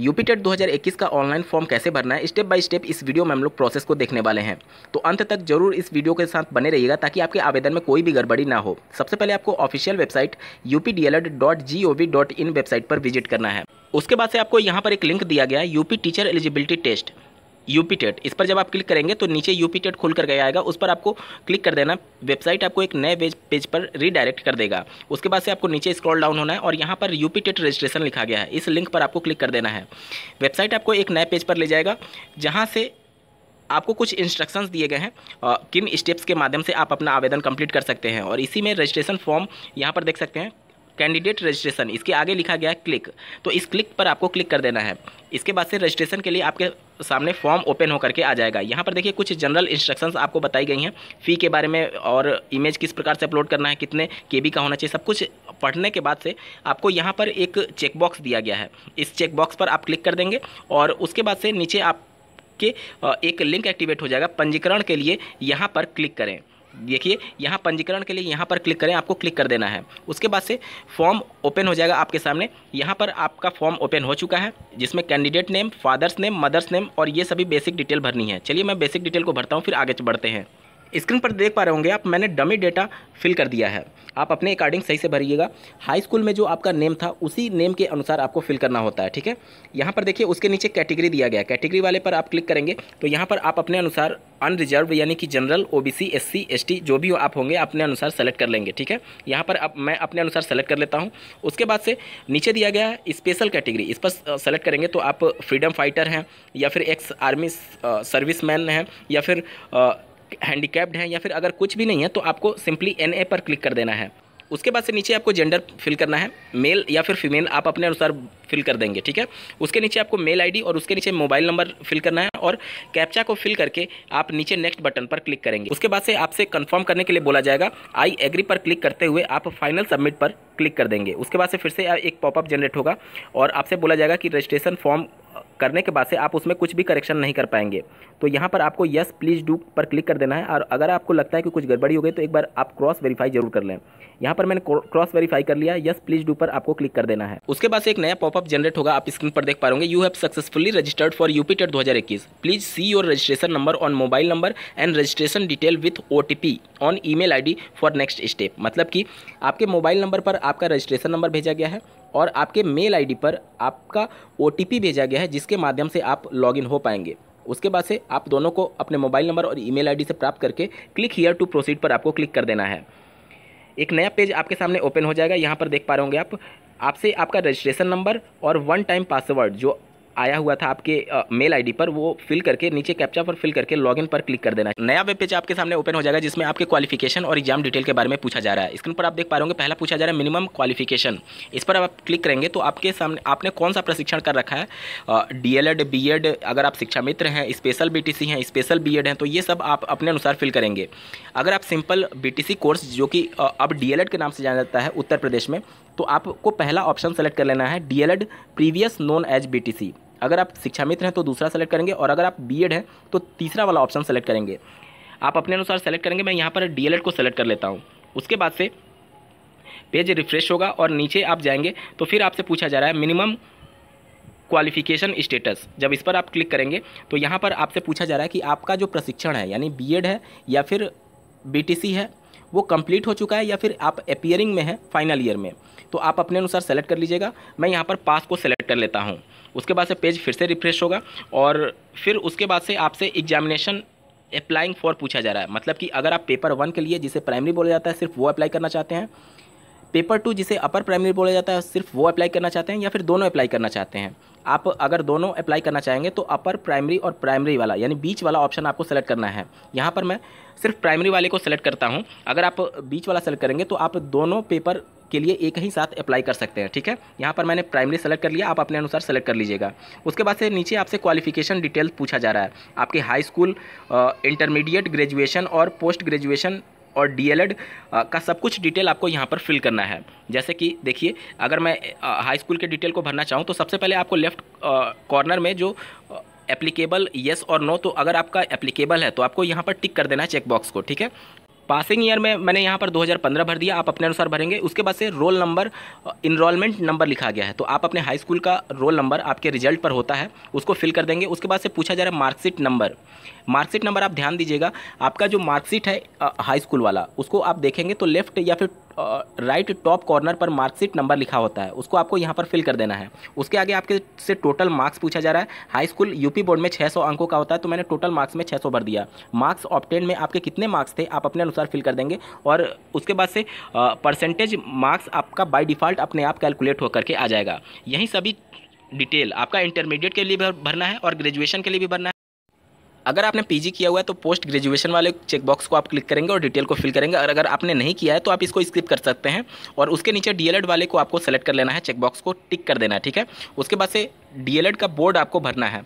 UP TET 2021 का online form कैसे भरना है स्टेप बाय स्टेप इस वीडियो में हम लोग प्रोसेस को देखने वाले हैं तो अंत तक जरूर इस वीडियो के साथ बने रहिएगा ताकि आपके आवेदन में कोई भी गड़बड़ी ना हो सबसे पहले आपको ऑफिशियल वेबसाइट यू वेबसाइट पर विजिट करना है उसके बाद से आपको यहाँ पर एक लिंक दिया गया UP teacher eligibility test UP TET इस पर जब आप क्लिक करेंगे तो नीचे यूपी टेट खुल गया आएगा उस पर आपको क्लिक कर देना वेबसाइट आपको एक नए पेज पेज पर रीडायरेक्ट कर देगा उसके बाद से आपको नीचे स्क्रॉल डाउन होना है और यहाँ पर यूपी टेट रजिस्ट्रेशन लिखा गया है इस लिंक पर आपको क्लिक कर देना है वेबसाइट आपको एक नए पेज पर ले जाएगा जहाँ से आपको कुछ इंस्ट्रक्शंस दिए गए हैं किन स्टेप्स के माध्यम से आप अपना आवेदन कंप्लीट कर सकते हैं और इसी में रजिस्ट्रेशन फॉर्म यहाँ पर देख सकते हैं कैंडिडेट रजिस्ट्रेशन इसके आगे लिखा गया है क्लिक तो इस क्लिक पर आपको क्लिक कर देना है इसके बाद से रजिस्ट्रेशन के लिए आपके सामने फॉर्म ओपन होकर के आ जाएगा यहाँ पर देखिए कुछ जनरल इंस्ट्रक्शंस आपको बताई गई हैं फ़ी के बारे में और इमेज किस प्रकार से अपलोड करना है कितने के का होना चाहिए सब कुछ पढ़ने के बाद से आपको यहाँ पर एक चेकबॉक्स दिया गया है इस चेकबॉक्स पर आप क्लिक कर देंगे और उसके बाद से नीचे आपके एक लिंक एक्टिवेट हो जाएगा पंजीकरण के लिए यहाँ पर क्लिक करें देखिए यहाँ पंजीकरण के लिए यहाँ पर क्लिक करें आपको क्लिक कर देना है उसके बाद से फॉर्म ओपन हो जाएगा आपके सामने यहाँ पर आपका फॉर्म ओपन हो चुका है जिसमें candidate name father's name mother's name और ये सभी बेसिक डिटेल भरनी है चलिए मैं बेसिक डिटेल को भरता हूँ फिर आगे बढ़ते हैं स्क्रीन पर देख पा रहे होंगे आप मैंने डमी डेटा फिल कर दिया है आप अपने अकॉर्डिंग सही से भरिएगा हाई स्कूल में जो आपका नेम था उसी नेम के अनुसार आपको फिल करना होता है ठीक है यहाँ पर देखिए उसके नीचे कैटेगरी दिया गया कैटेगरी वाले पर आप क्लिक करेंगे तो यहाँ पर आप अपने अनुसार अनरिजर्व यानी कि general O B C S C S T जो भी हो आप होंगे अपने अनुसार सेलेक्ट कर लेंगे ठीक है यहाँ पर आप मैं अपने अनुसार सेलेक्ट कर लेता हूँ उसके बाद से नीचे दिया गया है स्पेशल कैटेगरी इस पर सेलेक्ट करेंगे तो आप फ्रीडम फाइटर हैं या फिर एक्स आर्मी मैन हैं या फिर uh, हैंडीकैप्ड हैं या फिर अगर कुछ भी नहीं है तो आपको सिंपली एन पर क्लिक कर देना है उसके बाद से नीचे आपको जेंडर फिल करना है मेल या फिर फीमेल आप अपने अनुसार फिल कर देंगे ठीक है उसके नीचे आपको मेल आईडी और उसके नीचे मोबाइल नंबर फिल करना है और कैप्चा को फिल करके आप नीचे नेक्स्ट बटन पर क्लिक करेंगे उसके बाद से आपसे कंफर्म करने के लिए बोला जाएगा आई एग्री पर क्लिक करते हुए आप फाइनल सबमिट पर क्लिक कर देंगे उसके बाद से फिर से एक पॉपअप जनरेट होगा और आपसे बोला जाएगा कि रजिस्ट्रेशन फॉर्म करने के बाद से आप उसमें कुछ भी करेक्शन नहीं कर पाएंगे तो यहाँ पर आपको यस प्लीज़ डू पर क्लिक कर देना है और अगर आपको लगता है कि कुछ गड़बड़ी हो गई तो एक बार आप क्रॉस वेरीफाई जरूर कर लें यहाँ पर मैंने क्रॉस वेरीफाई कर लिया यस प्लीज़ डू पर आपको क्लिक कर देना है उसके बाद से एक नया पॉपअप जनरेट होगा आप स्क्रीन पर देख पा रहे you have successfully registered for UP TET two please see your registration number on mobile number and registration detail with oh on email for next step मतलब कि आपके मोबाइल नंबर पर आपका रजिस्ट्रेशन नंबर भेजा गया है और आपके मेल आईडी पर आपका ओ भेजा गया है जिसके माध्यम से आप लॉगिन हो पाएंगे उसके बाद से आप दोनों को अपने मोबाइल नंबर और ईमेल आईडी से प्राप्त करके क्लिक हियर टू प्रोसीड पर आपको क्लिक कर देना है एक नया पेज आपके सामने ओपन हो जाएगा यहाँ पर देख पा रहे होंगे आप आपसे आपका रजिस्ट्रेशन नंबर और वन टाइम पासवर्ड जो आया हुआ था आपके मेल आईडी पर वो फिल करके नीचे कैप्चा पर फिल करके लॉगिन पर क्लिक कर देना नया वेब पेज आपके सामने ओपन हो जाएगा जिसमें आपके क्वालिफिकेशन और एग्जाम डिटेल के बारे में पूछा जा रहा है स्क्रीन पर आप देख पा रहे होंगे पहला पूछा जा रहा है मिनिमम क्वालिफिकेशन इस पर आप क्लिक करेंगे तो आपके सामने आपने कौन सा प्रशिक्षण कर रखा है D L Ed B Ed अगर आप शिक्षा मित्र हैं स्पेशल बी टी सी हैं स्पेशल बी एड हैं तो ये सब आप अपने अनुसार फिल करेंगे अगर आप simple B T C course जो कि अब डी एल एड के नाम से जाना जाता है उत्तर प्रदेश में तो आपको पहला ऑप्शन सेलेक्ट कर लेना है D L Ed previous known as B T C अगर आप शिक्षा मित्र हैं तो दूसरा सेलेक्ट करेंगे और अगर आप बी हैं तो तीसरा वाला ऑप्शन सेलेक्ट करेंगे आप अपने अनुसार सेलेक्ट करेंगे मैं यहाँ पर डी को सेलेक्ट कर लेता हूँ उसके बाद से पेज रिफ्रेश होगा और नीचे आप जाएंगे तो फिर आपसे पूछा जा रहा है मिनिमम क्वालिफिकेशन स्टेटस जब इस पर आप क्लिक करेंगे तो यहाँ पर आपसे पूछा जा रहा है कि आपका जो प्रशिक्षण है यानी बीएड है या फिर बीटीसी है वो कंप्लीट हो चुका है या फिर आप अपियरिंग में है फाइनल ईयर में तो आप अपने अनुसार सेलेक्ट कर लीजिएगा मैं यहाँ पर पास को सेलेक्ट कर लेता हूँ उसके बाद से पेज फिर से रिफ्रेश होगा और फिर उसके बाद से आपसे एग्जामिनेशन अप्लाइंग फॉर पूछा जा रहा है मतलब कि अगर आप पेपर वन के लिए जिसे प्राइमरी बोला जाता है सिर्फ वो अप्लाई करना चाहते हैं पेपर टू जिसे अपर प्राइमरी बोला जाता है सिर्फ वो अप्लाई करना चाहते हैं या फिर दोनों अप्लाई करना चाहते हैं आप अगर दोनों अप्लाई करना चाहेंगे तो अपर प्राइमरी और प्राइमरी वाला यानी बीच वाला ऑप्शन आपको सेलेक्ट करना है यहाँ पर मैं सिर्फ प्राइमरी वाले को सेलेक्ट करता हूँ अगर आप बीच वाला सेलेक्ट करेंगे तो आप दोनों पेपर के लिए एक ही साथ अप्लाई कर सकते हैं ठीक है यहाँ पर मैंने प्राइमरी सेलेक्ट कर लिया आप अपने अनुसार सेलेक्ट कर लीजिएगा उसके बाद से नीचे आपसे क्वालिफिकेशन डिटेल्स पूछा जा रहा है आपके हाई स्कूल इंटरमीडिएट ग्रेजुएशन और पोस्ट ग्रेजुएशन और डी का सब कुछ डिटेल आपको यहाँ पर फिल करना है जैसे कि देखिए अगर मैं हाई स्कूल के डिटेल को भरना चाहूँ तो सबसे पहले आपको लेफ्ट कॉर्नर में जो एप्लीकेबल येस और नो तो अगर आपका एप्लीकेबल है तो आपको यहाँ पर टिक कर देना है चेकबॉक्स को ठीक है पासिंग ईयर में मैंने यहाँ पर 2015 भर दिया आप अपने अनुसार भरेंगे उसके बाद से रोल नंबर इनरोलमेंट नंबर लिखा गया है तो आप अपने हाई स्कूल का रोल नंबर आपके रिजल्ट पर होता है उसको फिल कर देंगे उसके बाद से पूछा जा रहा है मार्कशीट नंबर मार्कशीट नंबर आप ध्यान दीजिएगा आपका जो मार्कशीट है हाई स्कूल वाला उसको आप देखेंगे तो लेफ्ट या फिर राइट टॉप कॉर्नर पर मार्कशीट नंबर लिखा होता है उसको आपको यहाँ पर फिल कर देना है उसके आगे आपके से टोटल मार्क्स पूछा जा रहा है हाई स्कूल यूपी बोर्ड में 600 अंकों का होता है तो मैंने टोटल मार्क्स में 600 भर दिया मार्क्स ऑप्टेन में आपके कितने मार्क्स थे आप अपने अनुसार फिल कर देंगे और उसके बाद से परसेंटेज मार्क्स आपका बाई डिफ़ॉल्ट अपने आप कैलकुलेट होकर के आ जाएगा यही सभी डिटेल आपका इंटरमीडिएट के लिए भरना है और ग्रेजुएशन के लिए भी भरना है अगर आपने पीजी किया हुआ है तो पोस्ट ग्रेजुएशन वाले चेकबॉक्स को आप क्लिक करेंगे और डिटेल को फिल करेंगे और अगर आपने नहीं किया है तो आप इसको स्किप कर सकते हैं और उसके नीचे डीएलएड वाले को आपको सेलेक्ट कर लेना है चेकबॉक्स को टिक कर देना है ठीक है उसके बाद से डीएलएड का बोर्ड आपको भरना है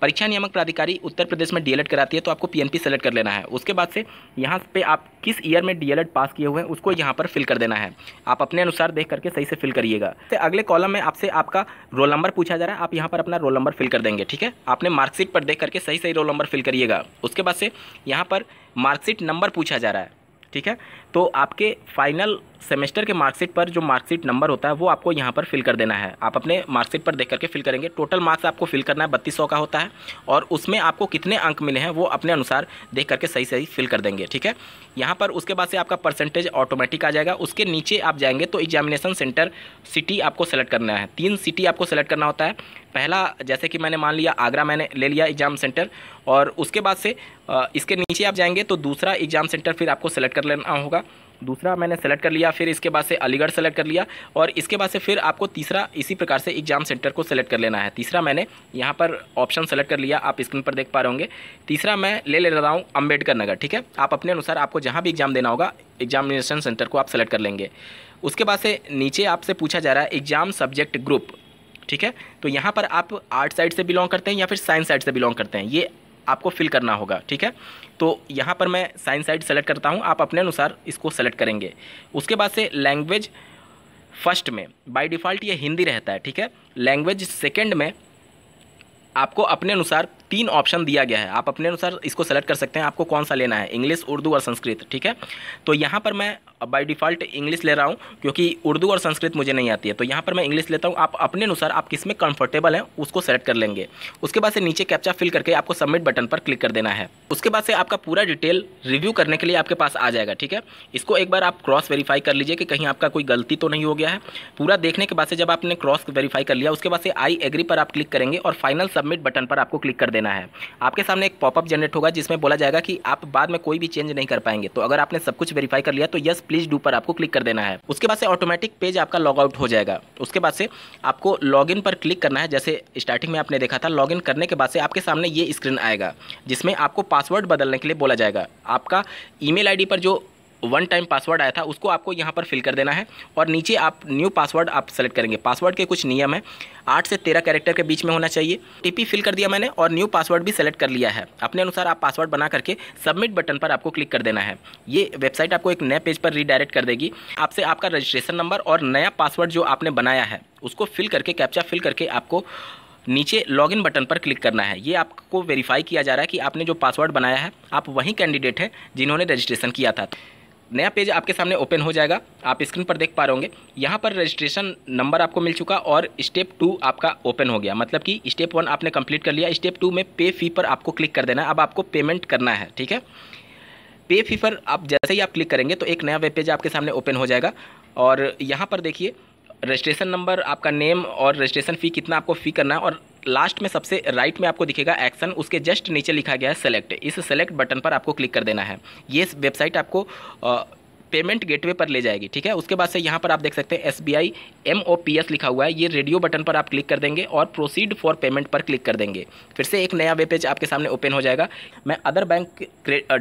परीक्षा नियामक प्राधिकारी उत्तर प्रदेश में डीएलएड कराती है तो आपको पीएनपी सेलेक्ट कर लेना है उसके बाद से यहाँ पे आप किस ईयर में डी पास किए हुए हैं उसको यहाँ पर फिल कर देना है आप अपने अनुसार देख करके सही से फिल करिएगा तो अगले कॉलम में आपसे आपका रोल नंबर पूछा जा रहा है आप यहाँ पर अपना रोल नंबर फिल कर देंगे ठीक है आपने मार्कशीट पर देख करके सही सही रोल नंबर फिल करिएगा उसके बाद से यहाँ पर मार्कशीट नंबर पूछा जा रहा है ठीक है तो आपके फाइनल सेमेस्टर के मार्कशीट पर जो मार्कशीट नंबर होता है वो आपको यहाँ पर फिल कर देना है आप अपने मार्कशीट पर देख करके फिल करेंगे टोटल मार्क्स आपको फिल करना है बत्तीस का होता है और उसमें आपको कितने अंक मिले हैं वो अपने अनुसार देख करके सही सही फिल कर देंगे ठीक है यहाँ पर उसके बाद से आपका परसेंटेज ऑटोमेटिक आ जाएगा उसके नीचे आप जाएंगे तो एग्जामिनेशन सेंटर सिटी आपको सेलेक्ट करना है तीन सिटी आपको सेलेक्ट करना होता है पहला जैसे कि मैंने मान लिया आगरा मैंने ले लिया एग्ज़ाम सेंटर और उसके बाद से इसके नीचे आप जाएंगे तो दूसरा एग्ज़ाम सेंटर फिर आपको सेलेक्ट कर लेना होगा दूसरा मैंने सेलेक्ट कर लिया फिर इसके बाद से अलीगढ़ सेलेक्ट कर लिया और इसके बाद से फिर आपको तीसरा इसी प्रकार से एग्जाम सेंटर को सेलेक्ट कर लेना है तीसरा मैंने यहाँ पर ऑप्शन सेलेक्ट कर लिया आप स्क्रीन पर देख पा रहे होंगे तीसरा मैं ले ले रहा हूँ अम्बेडकर नगर ठीक है आप अपने अनुसार आपको जहाँ भी एग्जाम देना होगा एग्जामिनेशन सेंटर को आप सेलेक्ट कर लेंगे उसके बाद से नीचे आपसे पूछा जा रहा है एग्जाम सब्जेक्ट ग्रुप ठीक है तो यहाँ पर आप आर्ट साइड से बिलोंग करते हैं या फिर साइंस साइड से बिलोंग करते हैं ये आपको फिल करना होगा ठीक है तो यहाँ पर मैं साइंस साइड सेलेक्ट करता हूँ आप अपने अनुसार इसको सेलेक्ट करेंगे उसके बाद से लैंग्वेज फर्स्ट में बाय डिफ़ॉल्ट ये हिंदी रहता है ठीक है लैंग्वेज सेकेंड में आपको अपने अनुसार तीन ऑप्शन दिया गया है आप अपने अनुसार इसको सेलेक्ट कर सकते हैं आपको कौन सा लेना है इंग्लिश उर्दू और संस्कृत ठीक है तो यहाँ पर मैं बाई डिफ़ॉल्ट इंग्लिश ले रहा हूँ क्योंकि उर्दू और संस्कृत मुझे नहीं आती है तो यहाँ पर मैं इंग्लिश लेता हूँ आप अपने अनुसार आप किस में कंफर्टेबल हैं उसको सेलेक्ट कर लेंगे उसके बाद से नीचे कैप्चा फिल करके आपको सबमिट बटन पर क्लिक कर देना है उसके बाद से आपका पूरा डिटेल रिव्यू करने के लिए आपके पास आ जाएगा ठीक है इसको एक बार आप क्रॉस वेरीफाई कर लीजिए कि कहीं आपका कोई गलती तो नहीं हो गया है पूरा देखने के बाद से जब आपने क्रॉस वेरीफाई कर लिया उसके बाद से आई एग्री पर आप क्लिक करेंगे और फाइनल सबमिट बटन पर आपको क्लिक कर देना देना है आपके सामने एक पॉपअप जनरेट होगा जिसमें बोला जाएगा कि आप बाद में कोई भी चेंज नहीं कर पाएंगे तो अगर आपने सब कुछ वेरीफाई कर लिया तो यस प्लीज डू पर आपको क्लिक कर देना है उसके बाद से ऑटोमेटिक पेज आपका लॉग आउट हो जाएगा उसके बाद से आपको लॉगिन पर क्लिक करना है जैसे स्टार्टिंग में आपने देखा था लॉगिन करने के बाद से आपके सामने ये स्क्रीन आएगा जिसमें आपको पासवर्ड बदलने के लिए बोला जाएगा आपका ई मेल पर जो वन टाइम पासवर्ड आया था उसको आपको यहाँ पर फिल कर देना है और नीचे आप न्यू पासवर्ड आप सेलेक्ट करेंगे पासवर्ड के कुछ नियम हैं आठ से तेरह कैरेक्टर के बीच में होना चाहिए टीपी फिल कर दिया मैंने और न्यू पासवर्ड भी सेलेक्ट कर लिया है अपने अनुसार आप पासवर्ड बना करके सबमिट बटन पर आपको क्लिक कर देना है ये वेबसाइट आपको एक नए पेज पर रीडायरेक्ट कर देगी आपसे आपका रजिस्ट्रेशन नंबर और नया पासवर्ड जो आपने बनाया है उसको फिल करके कैप्चा फिल करके आपको नीचे लॉगिन बटन पर क्लिक करना है ये आपको वेरीफाई किया जा रहा है कि आपने जो पासवर्ड बनाया है आप वही कैंडिडेट हैं जिन्होंने रजिस्ट्रेशन किया था नया पेज आपके सामने ओपन हो जाएगा आप स्क्रीन पर देख पा रहे होंगे यहाँ पर रजिस्ट्रेशन नंबर आपको मिल चुका और स्टेप टू आपका ओपन हो गया मतलब कि स्टेप वन आपने कंप्लीट कर लिया स्टेप टू में पे फी पर आपको क्लिक कर देना है अब आपको पेमेंट करना है ठीक है पे फी पर आप जैसे ही आप क्लिक करेंगे तो एक नया वेब पेज आपके सामने ओपन हो जाएगा और यहाँ पर देखिए रजिस्ट्रेशन नंबर आपका नेम और रजिस्ट्रेशन फ़ी कितना आपको फ़ी करना है और लास्ट में सबसे राइट में आपको दिखेगा एक्शन उसके जस्ट नीचे लिखा गया है सेलेक्ट इस सेलेक्ट बटन पर आपको क्लिक कर देना है ये वेबसाइट आपको आ, पेमेंट गेटवे पर ले जाएगी ठीक है उसके बाद से यहाँ पर आप देख सकते हैं S B I M O P S लिखा हुआ है ये रेडियो बटन पर आप क्लिक कर देंगे और प्रोसीड फॉर पेमेंट पर क्लिक कर देंगे फिर से एक नया वेब पेज आपके सामने ओपन हो जाएगा मैं अदर बैंक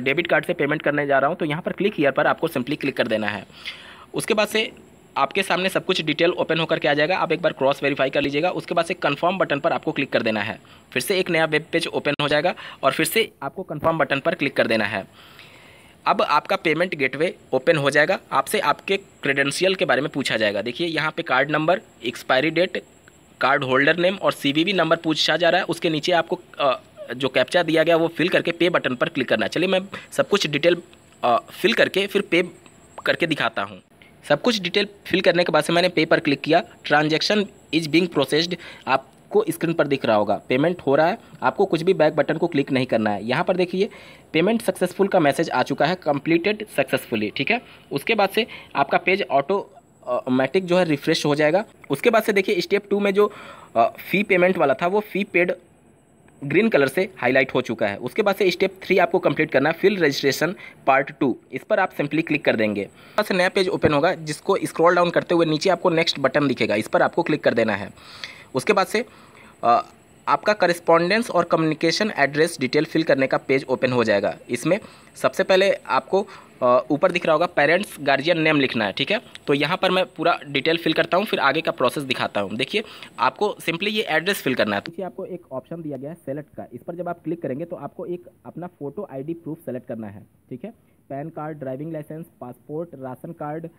डेबिट कार्ड से पेमेंट करने जा रहा हूँ तो यहाँ पर क्लिक हीयर पर आपको सिंपली क्लिक कर देना है उसके बाद से आपके सामने सब कुछ डिटेल ओपन होकर के आ जाएगा आप एक बार क्रॉस वेरीफाई कर लीजिएगा उसके बाद से कंफर्म बटन पर आपको क्लिक कर देना है फिर से एक नया वेब पेज ओपन हो जाएगा और फिर से आपको कंफर्म बटन पर क्लिक कर देना है अब आपका पेमेंट गेटवे ओपन हो जाएगा आपसे आपके क्रेडेंशियल के बारे में पूछा जाएगा देखिए यहाँ पे card number expiry date card holder name और सीवीवी नंबर पूछा जा रहा है उसके नीचे आपको जो कैप्चा दिया गया वो फिल करके पे बटन पर क्लिक करना है चलिए मैं सब कुछ डिटेल फिल करके फिर पे करके दिखाता हूँ सब कुछ डिटेल फिल करने के बाद से मैंने पे पर क्लिक किया ट्रांजेक्शन इज़ बिंग प्रोसेस्ड आप आपको स्क्रीन पर दिख रहा होगा पेमेंट हो रहा है आपको कुछ भी बैक बटन को क्लिक नहीं करना है यहाँ पर देखिए पेमेंट सक्सेसफुल का मैसेज आ चुका है कंप्लीटेड सक्सेसफुली ठीक है उसके बाद से आपका पेज ऑटो ऑटोमेटिक जो है रिफ्रेश हो जाएगा उसके बाद से देखिए स्टेप टू में जो फ़ी पेमेंट वाला था वो फ़ी पेड ग्रीन कलर से हाईलाइट हो चुका है उसके बाद से स्टेप थ्री आपको कंप्लीट करना है फिल रजिस्ट्रेशन पार्ट टू इस पर आप सिंपली क्लिक कर देंगे बस से नया पेज ओपन होगा जिसको स्क्रॉल डाउन करते हुए नीचे आपको नेक्स्ट बटन दिखेगा इस पर आपको क्लिक कर देना है उसके बाद से आ, आपका करिस्पॉन्डेंस और कम्युनिकेशन एड्रेस डिटेल फिल करने का पेज ओपन हो जाएगा इसमें सबसे पहले आपको ऊपर दिख रहा होगा पेरेंट्स गार्जियन नेम लिखना है ठीक है तो यहाँ पर मैं पूरा डिटेल फिल करता हूँ फिर आगे का प्रोसेस दिखाता हूँ देखिए आपको सिंपली ये एड्रेस फिल करना है तो देखिए आपको एक ऑप्शन दिया गया है सेलेक्ट का इस पर जब आप क्लिक करेंगे तो आपको एक अपना फ़ोटो आईडी प्रूफ सेलेक्ट करना है ठीक है PAN card driving licence passport ration card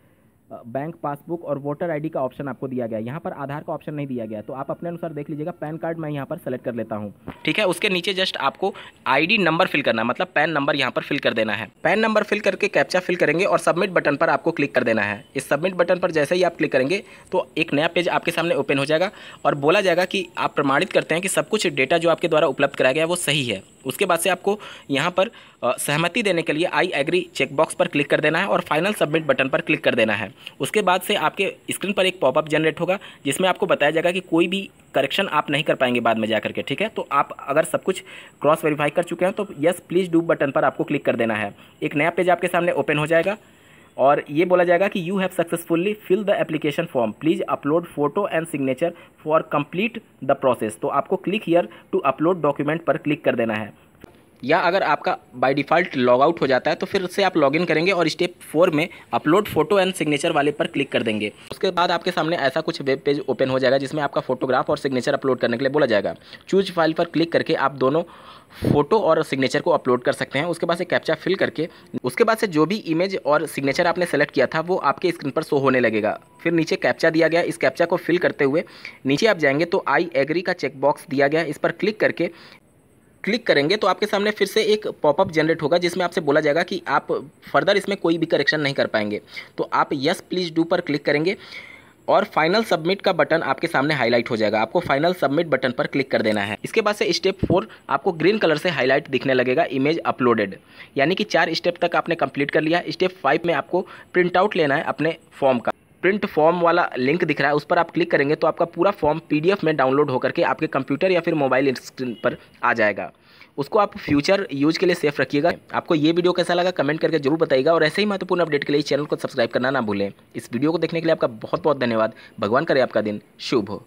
bank passbook और वोटर आईडी का ऑप्शन आपको दिया गया यहाँ पर आधार का ऑप्शन नहीं दिया गया तो आप अपने अनुसार देख लीजिएगा पैन कार्ड मैं यहाँ पर सेलेक्ट कर लेता हूँ ठीक है उसके नीचे जस्ट आपको आईडी नंबर फिल करना मतलब पैन नंबर यहाँ पर फिल कर देना है पैन नंबर फिल करके कैप्चा फिल करेंगे और सबमिट बटन पर आपको क्लिक कर देना है इस सबमिट बटन पर जैसे ही आप क्लिक करेंगे तो एक नया पेज आपके सामने ओपन हो जाएगा और बोला जाएगा कि आप प्रमाणित करते हैं कि सब कुछ डेटा जो आपके द्वारा उपलब्ध कराया गया वो सही है उसके बाद से आपको यहाँ पर सहमति देने के लिए आई एग्री चेकबॉक्स पर क्लिक कर देना है और फाइनल सबमिट बटन पर क्लिक कर देना है उसके बाद से आपके स्क्रीन पर एक पॉपअप जनरेट होगा जिसमें आपको बताया जाएगा कि कोई भी करेक्शन आप नहीं कर पाएंगे बाद में जा करके ठीक है तो आप अगर सब कुछ क्रॉस वेरीफाई कर चुके हैं तो येस प्लीज़ डू बटन पर आपको क्लिक कर देना है एक नया पेज आपके सामने ओपन हो जाएगा और ये बोला जाएगा कि you have successfully fill the application form please upload photo and signature for complete the process तो आपको click here to upload document पर क्लिक कर देना है या अगर आपका बाय डिफ़ॉल्ट लॉग आउट हो जाता है तो फिर से आप लॉगिन करेंगे और स्टेप फोर में अपलोड फोटो एंड सिग्नेचर वाले पर क्लिक कर देंगे उसके बाद आपके सामने ऐसा कुछ वेब पेज ओपन हो जाएगा जिसमें आपका फोटोग्राफ और सिग्नेचर अपलोड करने के लिए बोला जाएगा चूज फाइल पर क्लिक करके आप दोनों फोटो और सिग्नेचर को अपलोड कर सकते हैं उसके बाद से कैप्चा फिल करके उसके बाद से जो भी इमेज और सिग्नेचर आपने सेलेक्ट किया था वो आपके स्क्रीन पर शो होने लगेगा फिर नीचे कैप्चा दिया गया इस कैप्चा को फिल करते हुए नीचे आप जाएंगे तो आई एग्री का चेकबॉक्स दिया गया इस पर क्लिक करके क्लिक करेंगे तो आपके सामने फिर से एक पॉपअप जनरेट होगा जिसमें आपसे बोला जाएगा कि आप फर्दर इसमें कोई भी करेक्शन नहीं कर पाएंगे तो आप यस प्लीज़ डू पर क्लिक करेंगे और फाइनल सबमिट का बटन आपके सामने हाईलाइट हो जाएगा आपको फाइनल सबमिट बटन पर क्लिक कर देना है इसके बाद से स्टेप फोर आपको ग्रीन कलर से हाईलाइट दिखने लगेगा इमेज अपलोडेड यानी कि चार स्टेप तक आपने कंप्लीट कर लिया स्टेप फाइव में आपको प्रिंट आउट लेना है अपने फॉर्म का प्रिंट फॉर्म वाला लिंक दिख रहा है उस पर आप क्लिक करेंगे तो आपका पूरा फॉर्म पीडीएफ में डाउनलोड होकर के आपके कंप्यूटर या फिर मोबाइल स्क्रीन पर आ जाएगा उसको आप फ्यूचर यूज के लिए सेफ रखिएगा आपको ये वीडियो कैसा लगा कमेंट करके जरूर बताइएगा और ऐसे ही महत्वपूर्ण अपडेट के लिए चैनल को सब्सक्राइब करना ना भूलें इस वीडियो को देखने के लिए आपका बहुत बहुत धन्यवाद भगवान करे आपका दिन शुभ हो